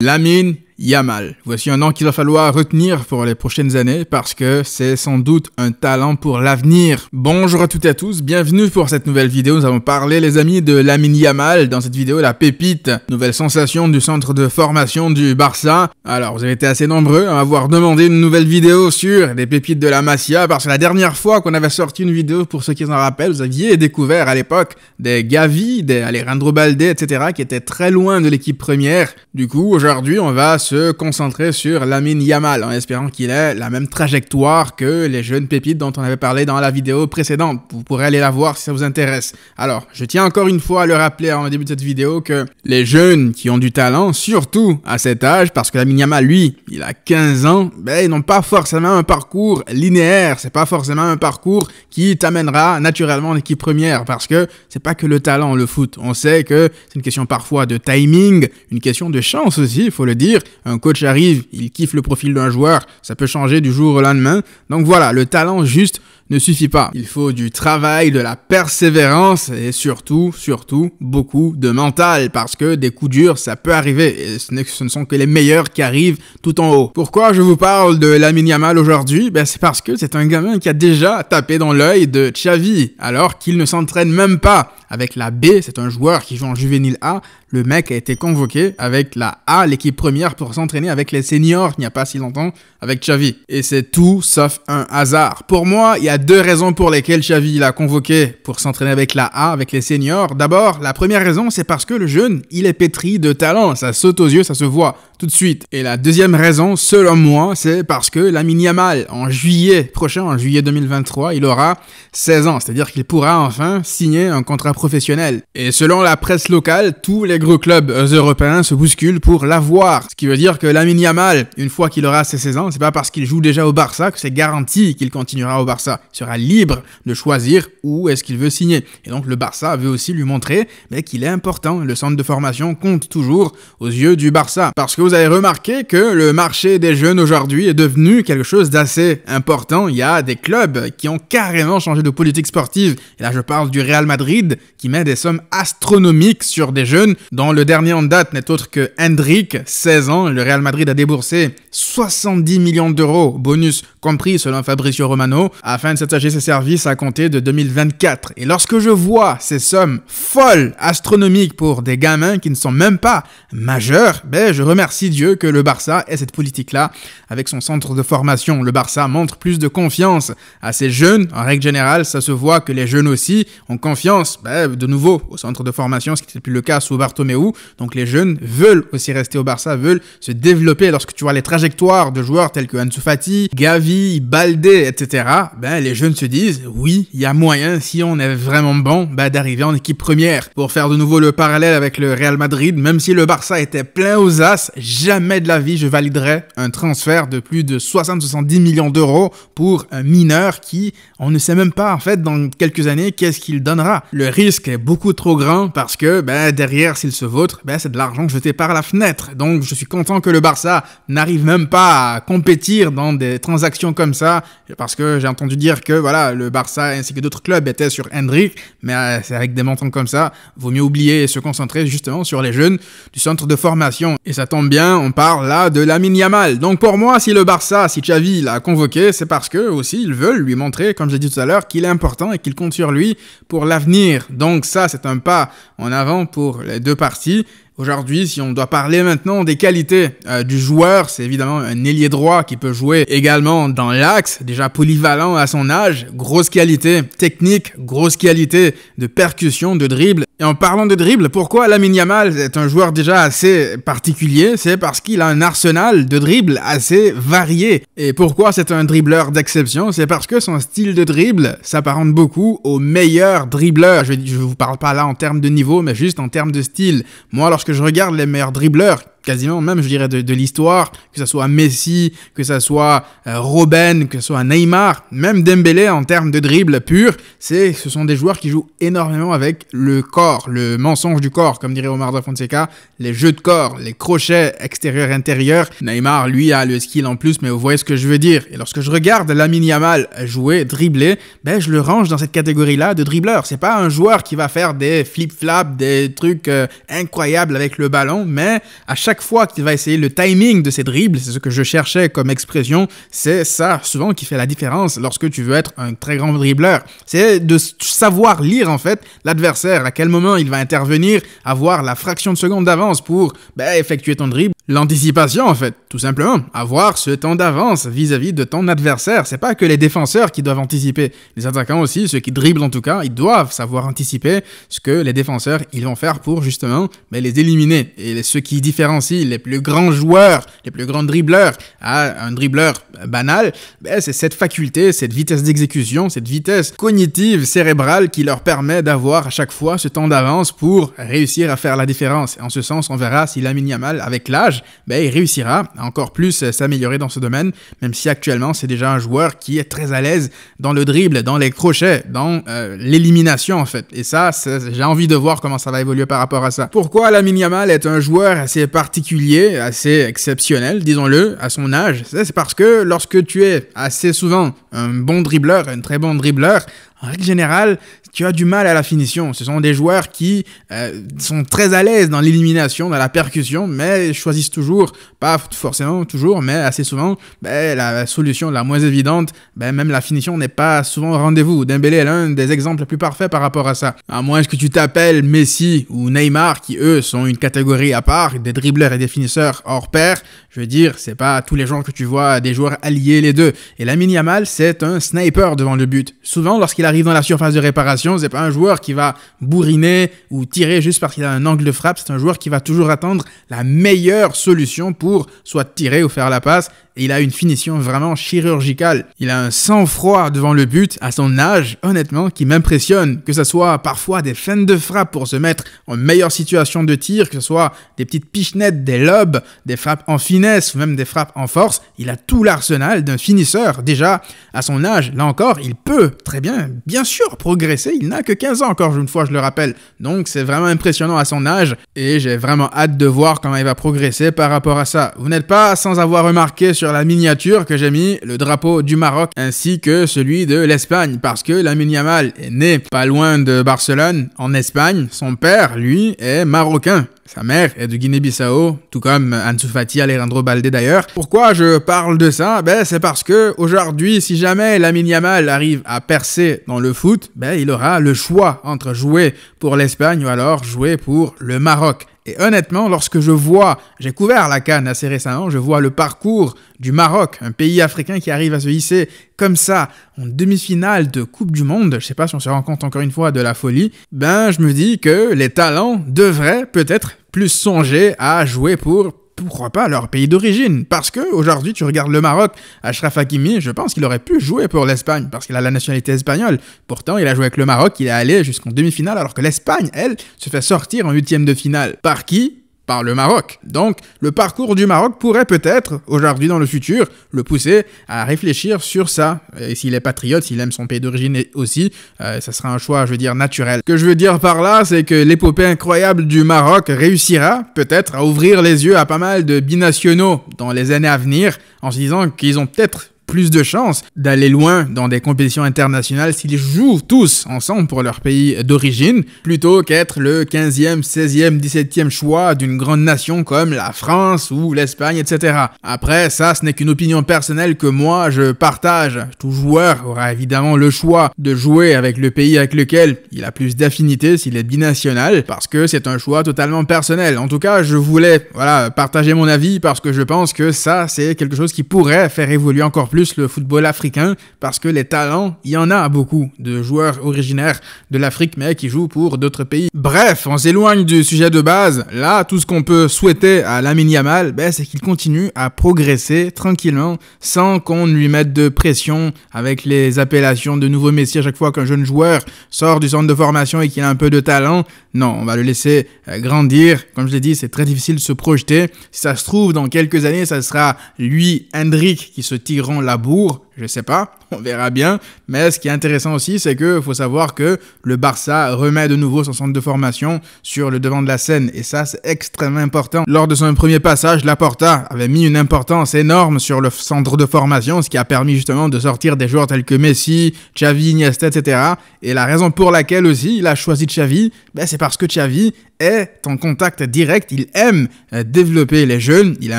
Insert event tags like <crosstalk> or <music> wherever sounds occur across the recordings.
La mine Yamal. Voici un nom qu'il va falloir retenir pour les prochaines années parce que c'est sans doute un talent pour l'avenir. Bonjour à toutes et à tous, bienvenue pour cette nouvelle vidéo. Nous avons parlé, les amis de Lamine Yamal. Dans cette vidéo, la pépite, nouvelle sensation du centre de formation du Barça. Alors, vous avez été assez nombreux à avoir demandé une nouvelle vidéo sur les pépites de la Masia parce que la dernière fois qu'on avait sorti une vidéo, pour ceux qui en rappellent, vous aviez découvert à l'époque des Gavi, des Alejandro Balde, etc. qui étaient très loin de l'équipe première. Du coup, aujourd'hui, on va se concentrer sur Lamine Yamal en espérant qu'il ait la même trajectoire que les jeunes pépites dont on avait parlé dans la vidéo précédente. Vous pourrez aller la voir si ça vous intéresse. Alors, je tiens encore une fois à le rappeler en début de cette vidéo que les jeunes qui ont du talent, surtout à cet âge, parce que Lamine Yamal, lui, il a 15 ans, ben, ils n'ont pas forcément un parcours linéaire. C'est pas forcément un parcours qui t'amènera naturellement en équipe première parce que c'est pas que le talent, le foot. On sait que c'est une question parfois de timing, une question de chance aussi, il faut le dire. Un coach arrive, il kiffe le profil d'un joueur, ça peut changer du jour au lendemain. Donc voilà, le talent juste ne suffit pas. Il faut du travail, de la persévérance et surtout, surtout, beaucoup de mental parce que des coups durs, ça peut arriver et ce ne sont que les meilleurs qui arrivent tout en haut. Pourquoi je vous parle de Lamine Yamal aujourd'hui ben, C'est parce que c'est un gamin qui a déjà tapé dans l'œil de Xavi alors qu'il ne s'entraîne même pas avec la B, c'est un joueur qui joue en juvénile A. Le mec a été convoqué avec la A, l'équipe première, pour s'entraîner avec les seniors il n'y a pas si longtemps, avec Xavi. Et c'est tout sauf un hasard. Pour moi, il y a deux raisons pour lesquelles Xavi l'a convoqué pour s'entraîner avec la A, avec les seniors. D'abord, la première raison, c'est parce que le jeune, il est pétri de talent. Ça saute aux yeux, ça se voit tout de suite. Et la deuxième raison, selon moi, c'est parce que Lamine Yamal, en juillet prochain, en juillet 2023, il aura 16 ans, c'est-à-dire qu'il pourra enfin signer un contrat professionnel. Et selon la presse locale, tous les gros clubs euh, européens se bousculent pour l'avoir. Ce qui veut dire que Lamine Yamal, une fois qu'il aura ses 16 ans, c'est pas parce qu'il joue déjà au Barça que c'est garanti qu'il continuera au Barça. Il sera libre de choisir où est-ce qu'il veut signer. Et donc le Barça veut aussi lui montrer qu'il est important. Le centre de formation compte toujours aux yeux du Barça. Parce que avez remarqué que le marché des jeunes aujourd'hui est devenu quelque chose d'assez important. Il y a des clubs qui ont carrément changé de politique sportive. Et là, je parle du Real Madrid qui met des sommes astronomiques sur des jeunes, dont le dernier en date n'est autre que Hendrik, 16 ans. Le Real Madrid a déboursé 70 millions d'euros, bonus compris selon Fabricio Romano, afin de s'attacher ses services à compter de 2024. Et lorsque je vois ces sommes folles, astronomiques pour des gamins qui ne sont même pas majeurs, ben je remercie si Dieu que le Barça ait cette politique-là avec son centre de formation. Le Barça montre plus de confiance à ses jeunes. En règle générale, ça se voit que les jeunes aussi ont confiance, ben, de nouveau, au centre de formation, ce qui n'était plus le cas sous Bartomeu. Donc les jeunes veulent aussi rester au Barça, veulent se développer. Lorsque tu vois les trajectoires de joueurs tels que Ansu Fati, Gavi, Balde, etc., ben, les jeunes se disent, oui, il y a moyen, si on est vraiment bon, ben, d'arriver en équipe première. Pour faire de nouveau le parallèle avec le Real Madrid, même si le Barça était plein aux as, jamais de la vie je validerai un transfert de plus de 60-70 millions d'euros pour un mineur qui, on ne sait même pas en fait dans quelques années qu'est-ce qu'il donnera. Le risque est beaucoup trop grand parce que ben, derrière s'il se vautre, ben, c'est de l'argent jeté par la fenêtre. Donc je suis content que le Barça n'arrive même pas à compétir dans des transactions comme ça parce que j'ai entendu dire que voilà le Barça ainsi que d'autres clubs étaient sur Hendrik, mais euh, c'est avec des montants comme ça, vaut mieux oublier et se concentrer justement sur les jeunes du centre de formation. Et ça tombe bien on parle là de Lamine Yamal. Donc pour moi, si le Barça, si Xavi l'a convoqué, c'est parce que aussi ils veulent lui montrer, comme j'ai dit tout à l'heure, qu'il est important et qu'il compte sur lui pour l'avenir. Donc ça, c'est un pas en avant pour les deux parties. Aujourd'hui, si on doit parler maintenant des qualités euh, du joueur, c'est évidemment un ailier droit qui peut jouer également dans l'axe, déjà polyvalent à son âge, grosse qualité technique, grosse qualité de percussion, de dribble. Et en parlant de dribble, pourquoi Lamine Yamal est un joueur déjà assez particulier C'est parce qu'il a un arsenal de dribble assez varié. Et pourquoi c'est un dribbleur d'exception C'est parce que son style de dribble s'apparente beaucoup au meilleur dribbleur. Je ne vous parle pas là en termes de niveau, mais juste en termes de style. Moi, alors, que je regarde les meilleurs dribbleurs quasiment même, je dirais, de, l'histoire, que ce soit Messi, que ça soit euh, Robben, que ce soit Neymar, même Dembélé en termes de dribble pur, c'est, ce sont des joueurs qui jouent énormément avec le corps, le mensonge du corps, comme dirait Omar da Fonseca, les jeux de corps, les crochets extérieur-intérieur. Neymar, lui, a le skill en plus, mais vous voyez ce que je veux dire. Et lorsque je regarde Lamine Yamal jouer, dribbler, ben, je le range dans cette catégorie-là de dribbleur. C'est pas un joueur qui va faire des flip-flaps, des trucs euh, incroyables avec le ballon, mais à chaque chaque fois qu'il va essayer le timing de ses dribbles, c'est ce que je cherchais comme expression, c'est ça souvent qui fait la différence lorsque tu veux être un très grand dribbleur. C'est de savoir lire en fait l'adversaire, à quel moment il va intervenir, avoir la fraction de seconde d'avance pour ben, effectuer ton dribble L'anticipation, en fait, tout simplement. Avoir ce temps d'avance vis-à-vis de ton adversaire. C'est pas que les défenseurs qui doivent anticiper. Les attaquants aussi, ceux qui dribblent en tout cas, ils doivent savoir anticiper ce que les défenseurs ils vont faire pour justement mais ben, les éliminer. Et ce qui différencie les plus grands joueurs, les plus grands dribbleurs à un dribbleur banal, ben, c'est cette faculté, cette vitesse d'exécution, cette vitesse cognitive, cérébrale qui leur permet d'avoir à chaque fois ce temps d'avance pour réussir à faire la différence. En ce sens, on verra si Lamine mal avec l'âge, ben, il réussira encore plus euh, s'améliorer dans ce domaine, même si actuellement c'est déjà un joueur qui est très à l'aise dans le dribble, dans les crochets, dans euh, l'élimination en fait. Et ça, j'ai envie de voir comment ça va évoluer par rapport à ça. Pourquoi la Yamal est un joueur assez particulier, assez exceptionnel, disons-le, à son âge C'est parce que lorsque tu es assez souvent un bon dribbleur, un très bon dribbleur, en règle générale, tu as du mal à la finition. Ce sont des joueurs qui euh, sont très à l'aise dans l'élimination, dans la percussion, mais choisissent toujours pas forcément toujours, mais assez souvent, ben, la solution la moins évidente, ben, même la finition n'est pas souvent au rendez-vous. Dembélé est l'un des exemples les plus parfaits par rapport à ça. À moins que tu t'appelles Messi ou Neymar, qui eux sont une catégorie à part, des dribbleurs et des finisseurs hors pair, je veux dire, c'est pas tous les gens que tu vois des joueurs alliés les deux. Et la mini Yamal, c'est un sniper devant le but. Souvent, lorsqu'il arrive dans la surface de réparation, c'est pas un joueur qui va bourriner ou tirer juste parce qu'il a un angle de frappe, c'est un joueur qui va toujours attendre la meilleure solution pour soit tirer ou faire la passe il a une finition vraiment chirurgicale. Il a un sang-froid devant le but à son âge, honnêtement, qui m'impressionne. Que ce soit parfois des fins de frappe pour se mettre en meilleure situation de tir, que ce soit des petites pichenettes, des lobes, des frappes en finesse ou même des frappes en force, il a tout l'arsenal d'un finisseur déjà à son âge. Là encore, il peut très bien, bien sûr, progresser. Il n'a que 15 ans encore, une fois, je le rappelle. Donc c'est vraiment impressionnant à son âge et j'ai vraiment hâte de voir comment il va progresser par rapport à ça. Vous n'êtes pas sans avoir remarqué sur sur la miniature que j'ai mis le drapeau du Maroc ainsi que celui de l'Espagne parce que Lamine Yamal est né pas loin de Barcelone en Espagne. Son père, lui, est marocain. Sa mère est de Guinée-Bissau, tout comme Ansu Fati, Alejandro Balde d'ailleurs. Pourquoi je parle de ça Ben c'est parce que aujourd'hui, si jamais Lamine Yamal arrive à percer dans le foot, ben il aura le choix entre jouer pour l'Espagne ou alors jouer pour le Maroc. Et honnêtement, lorsque je vois, j'ai couvert la canne assez récemment, je vois le parcours du Maroc, un pays africain qui arrive à se hisser comme ça en demi-finale de Coupe du Monde, je sais pas si on se rend compte encore une fois de la folie, ben je me dis que les talents devraient peut-être plus songer à jouer pour pourquoi pas leur pays d'origine Parce que aujourd'hui, tu regardes le Maroc, Achraf Hakimi, je pense qu'il aurait pu jouer pour l'Espagne parce qu'il a la nationalité espagnole. Pourtant, il a joué avec le Maroc, il est allé jusqu'en demi-finale alors que l'Espagne, elle, se fait sortir en huitième de finale. Par qui par le Maroc. Donc le parcours du Maroc pourrait peut-être, aujourd'hui dans le futur, le pousser à réfléchir sur ça. Et s'il est patriote, s'il aime son pays d'origine aussi, euh, ça sera un choix, je veux dire, naturel. Ce que je veux dire par là, c'est que l'épopée incroyable du Maroc réussira peut-être à ouvrir les yeux à pas mal de binationaux dans les années à venir, en se disant qu'ils ont peut-être plus de chances d'aller loin dans des compétitions internationales s'ils jouent tous ensemble pour leur pays d'origine, plutôt qu'être le 15e, 16e, 17e choix d'une grande nation comme la France ou l'Espagne, etc. Après, ça, ce n'est qu'une opinion personnelle que moi, je partage. Tout joueur aura évidemment le choix de jouer avec le pays avec lequel il a plus d'affinités s'il est binational, parce que c'est un choix totalement personnel. En tout cas, je voulais voilà, partager mon avis parce que je pense que ça, c'est quelque chose qui pourrait faire évoluer encore plus plus le football africain parce que les talents, il y en a beaucoup de joueurs originaires de l'Afrique mais qui jouent pour d'autres pays. Bref, on s'éloigne du sujet de base. Là, tout ce qu'on peut souhaiter à Lamine Yamal, ben, c'est qu'il continue à progresser tranquillement sans qu'on lui mette de pression avec les appellations de nouveaux messieurs chaque fois qu'un jeune joueur sort du centre de formation et qu'il a un peu de talent. Non, on va le laisser euh, grandir. Comme je l'ai dit, c'est très difficile de se projeter. Si ça se trouve, dans quelques années, ça sera lui, Hendrik, qui se tireront labour je sais pas, <laughs> on verra bien. Mais ce qui est intéressant aussi, c'est que faut savoir que le Barça remet de nouveau son centre de formation sur le devant de la scène. Et ça, c'est extrêmement important. Lors de son premier passage, Laporta avait mis une importance énorme sur le centre de formation, ce qui a permis justement de sortir des joueurs tels que Messi, Xavi, Iniesta, etc. Et la raison pour laquelle aussi il a choisi Xavi, ben c'est parce que Xavi est en contact direct, il aime euh, développer les jeunes, il a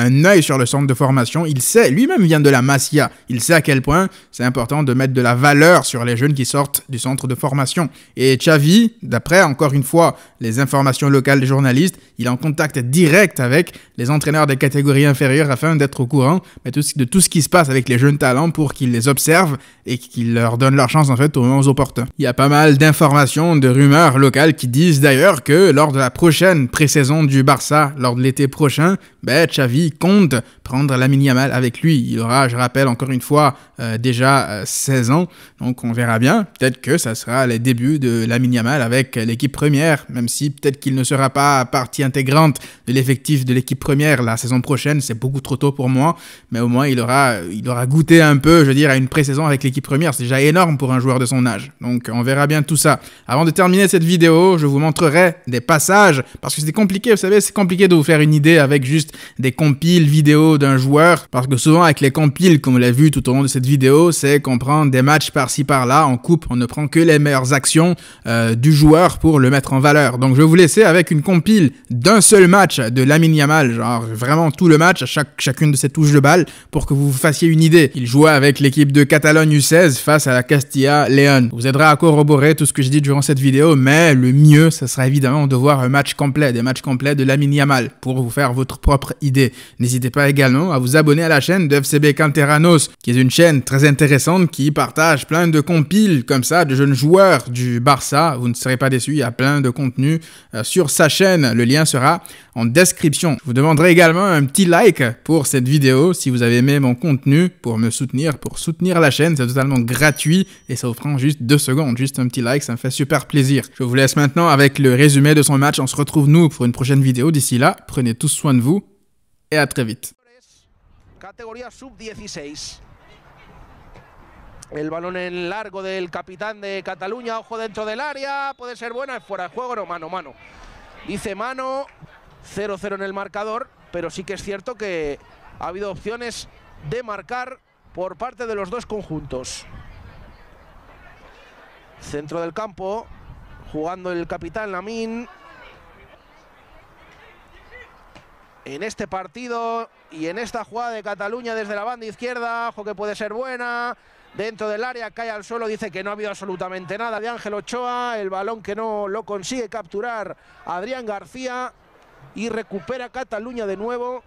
un œil sur le centre de formation, il sait, lui-même vient de la Masia, il sait à quel c'est important de mettre de la valeur sur les jeunes qui sortent du centre de formation. Et Xavi, d'après encore une fois les informations locales des journalistes, il est en contact direct avec les entraîneurs des catégories inférieures afin d'être au courant de tout ce qui se passe avec les jeunes talents pour qu'ils les observent et qu'ils leur donnent leur chance en fait aux moments opportuns. Il y a pas mal d'informations, de rumeurs locales qui disent d'ailleurs que lors de la prochaine pré-saison du Barça, lors de l'été prochain, ben, Xavi compte prendre la mini avec lui. Il aura, je rappelle encore une fois, euh, déjà 16 euh, ans. Donc on verra bien. Peut-être que ça sera les débuts de mini Yamal avec l'équipe première, même si peut-être qu'il ne sera pas partie intégrante de l'effectif de l'équipe première la saison prochaine. C'est beaucoup trop tôt pour moi, mais au moins il aura, il aura goûté un peu, je veux dire, à une pré-saison avec l'équipe première. C'est déjà énorme pour un joueur de son âge. Donc on verra bien tout ça. Avant de terminer cette vidéo, je vous montrerai des passages parce que c'est compliqué, vous savez, c'est compliqué de vous faire une idée avec juste des compiles vidéo d'un joueur parce que souvent avec les compiles, comme on l'a vu tout au long de cette vidéo, c'est qu'on prend des matchs par-ci par-là, on coupe, on ne prend que les meilleures actions euh, du joueur pour le mettre en valeur. Donc je vais vous laisser avec une compile d'un seul match de Lamine Yamal, genre vraiment tout le match, chaque, chacune de ses touches de balle, pour que vous vous fassiez une idée. Il jouait avec l'équipe de Catalogne U16 face à la Castilla Leon. Vous aiderez à corroborer tout ce que je dis durant cette vidéo, mais le mieux, ce sera évidemment de voir un match complet, des matchs complets de Lamine Yamal, pour vous faire votre propre idée. N'hésitez pas également à vous abonner à la chaîne de FCB Canteranos, qui est une chaîne très intéressante qui partage plein de compiles comme ça de jeunes joueurs du Barça. Vous ne serez pas déçus, il y a plein de contenu euh, sur sa chaîne. Le lien sera en description. Je vous demanderai également un petit like pour cette vidéo si vous avez aimé mon contenu pour me soutenir, pour soutenir la chaîne. C'est totalement gratuit et ça vous prend juste deux secondes. Juste un petit like, ça me fait super plaisir. Je vous laisse maintenant avec le résumé de son match. On se retrouve nous pour une prochaine vidéo. D'ici là, prenez tous soin de vous et à très vite. El balón en largo del capitán de Cataluña, ojo dentro del área, puede ser buena, es fuera de juego, no, mano, mano. Dice mano, 0-0 en el marcador, pero sí que es cierto que ha habido opciones de marcar por parte de los dos conjuntos. Centro del campo, jugando el capitán Lamín. En este partido y en esta jugada de Cataluña desde la banda izquierda, ojo que puede ser buena, dentro del área, cae al suelo, dice que no ha habido absolutamente nada de Ángel Ochoa, el balón que no lo consigue capturar Adrián García y recupera Cataluña de nuevo.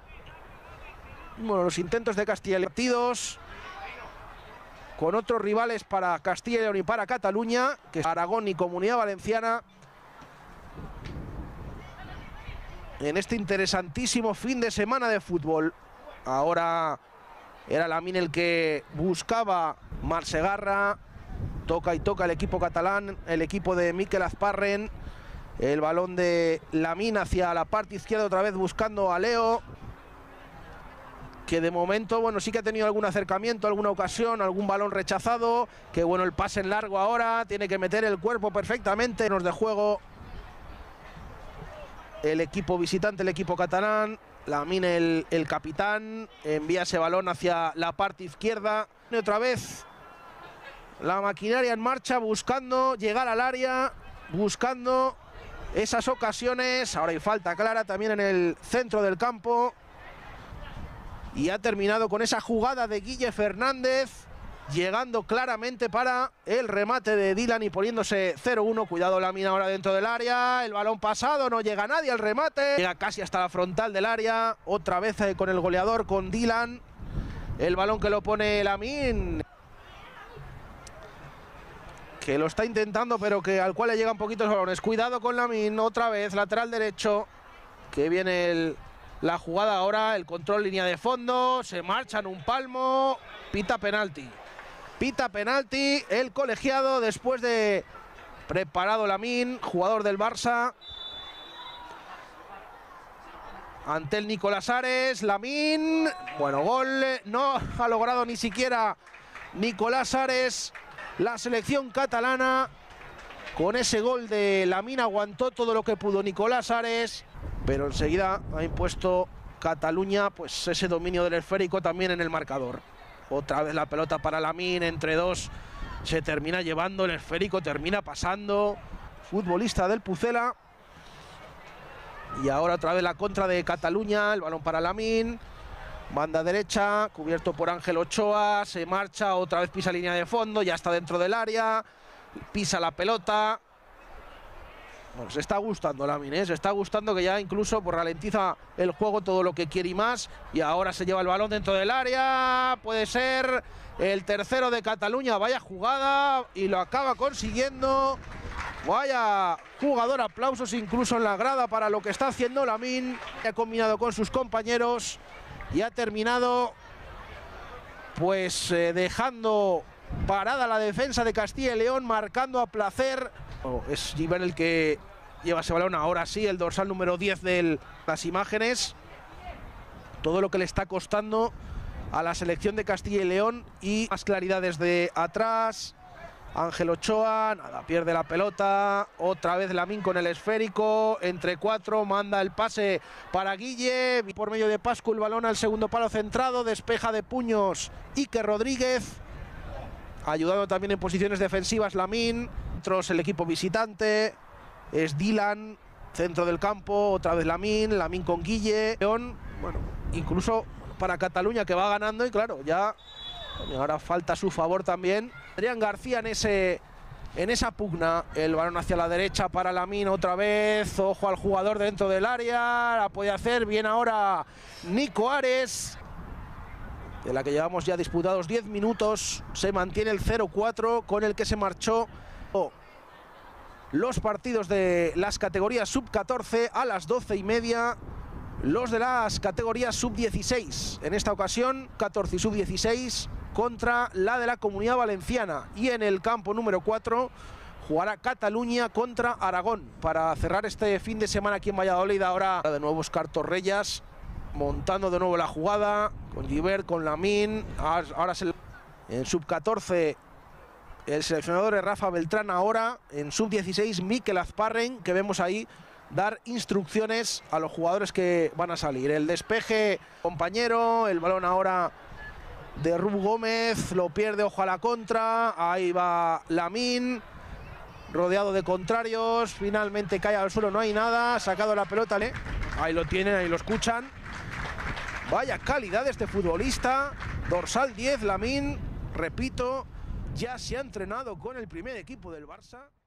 Bueno, los intentos de Castilla y partidos con otros rivales para Castilla y León y para Cataluña, que es Aragón y Comunidad Valenciana. En este interesantísimo fin de semana de fútbol. Ahora era Lamín el que buscaba Mar Segarra. Toca y toca el equipo catalán, el equipo de Miquel Azparren. El balón de Lamina hacia la parte izquierda otra vez buscando a Leo. Que de momento, bueno, sí que ha tenido algún acercamiento, alguna ocasión, algún balón rechazado. Que bueno, el pase en largo ahora. Tiene que meter el cuerpo perfectamente. Nos de juego el equipo visitante, el equipo catalán. ...Lamín el, el capitán. Envía ese balón hacia la parte izquierda. Y otra vez la maquinaria en marcha buscando llegar al área, buscando esas ocasiones. Ahora hay falta clara también en el centro del campo. Y ha terminado con esa jugada de Guille Fernández, llegando claramente para el remate de Dylan y poniéndose 0-1. Cuidado la ahora dentro del área. El balón pasado, no llega nadie al remate. Llega casi hasta la frontal del área. Otra vez eh, con el goleador, con Dylan. El balón que lo pone Lamín que lo está intentando, pero que al cual le llegan poquitos balones. Cuidado con Lamin, otra vez, lateral derecho, que viene la jugada ahora, el control línea de fondo, se marcha en un palmo, pita penalti. Pita penalti el colegiado después de preparado Lamin, jugador del Barça. Ante el Nicolás Ares, Lamin, bueno, gol, eh, no <laughs> ha logrado ni siquiera Nicolás Ares la selección catalana. Con ese gol de Lamín aguantó todo lo que pudo Nicolás Ares, pero enseguida ha impuesto Cataluña pues ese dominio del esférico también en el marcador. Otra vez la pelota para Lamín, entre dos, se termina llevando el esférico, termina pasando. Futbolista del Pucela. Y ahora otra vez la contra de Cataluña, el balón para Lamín. Banda derecha, cubierto por Ángel Ochoa, se marcha, otra vez pisa línea de fondo, ya está dentro del área, pisa la pelota. se está gustando la ¿eh? se está gustando que ya incluso ...por pues, ralentiza el juego todo lo que quiere y más. Y ahora se lleva el balón dentro del área, puede ser el tercero de Cataluña, vaya jugada y lo acaba consiguiendo. Vaya jugador, aplausos incluso en la grada para lo que está haciendo Lamin. Ha combinado con sus compañeros y ha terminado pues eh, dejando parada la defensa de Castilla y León, marcando a placer. Oh, es Iván el que lleva ese balón ahora sí, el dorsal número 10 de las imágenes. Todo lo que le está costando a la selección de Castilla y León y más claridades de atrás. Ángel Ochoa, nada, pierde la pelota. Otra vez Lamín con el esférico. Entre cuatro, manda el pase para Guille. Por medio de Pascu, el balón al segundo palo centrado. Despeja de puños Iker Rodríguez. Ayudado también en posiciones defensivas Lamín. otros el equipo visitante. Es Dylan. Centro del campo, otra vez Lamín. Lamín con Guille. León, bueno, incluso para Cataluña que va ganando. Y claro, ya ahora falta su favor también. Adrián García en ese en esa pugna. El balón hacia la derecha para mina otra vez. Ojo al jugador dentro del área. La puede hacer bien ahora Nico Ares. De la que llevamos ya disputados 10 minutos. Se mantiene el 0-4 con el que se marchó oh. los partidos de las categorías sub-14 a las 12 y media. Los de las categorías sub-16. En esta ocasión, 14 y sub-16 contra la de la Comunidad Valenciana. Y en el campo número 4 jugará Cataluña contra Aragón para cerrar este fin de semana aquí en Valladolid. Ahora de nuevo Oscar Torrellas montando de nuevo la jugada con Gibert, con Lamin. Ahora en sub-14 el seleccionador es Rafa Beltrán. Ahora en sub-16 Miquel Azparren que vemos ahí dar instrucciones a los jugadores que van a salir. El despeje compañero, el balón ahora de Rub Gómez, lo pierde, ojo a la contra, ahí va Lamín, rodeado de contrarios, finalmente cae al suelo, no hay nada, ha sacado la pelota, le ahí lo tienen, ahí lo escuchan. Vaya calidad este futbolista, dorsal 10, Lamín, repito, ya se ha entrenado con el primer equipo del Barça.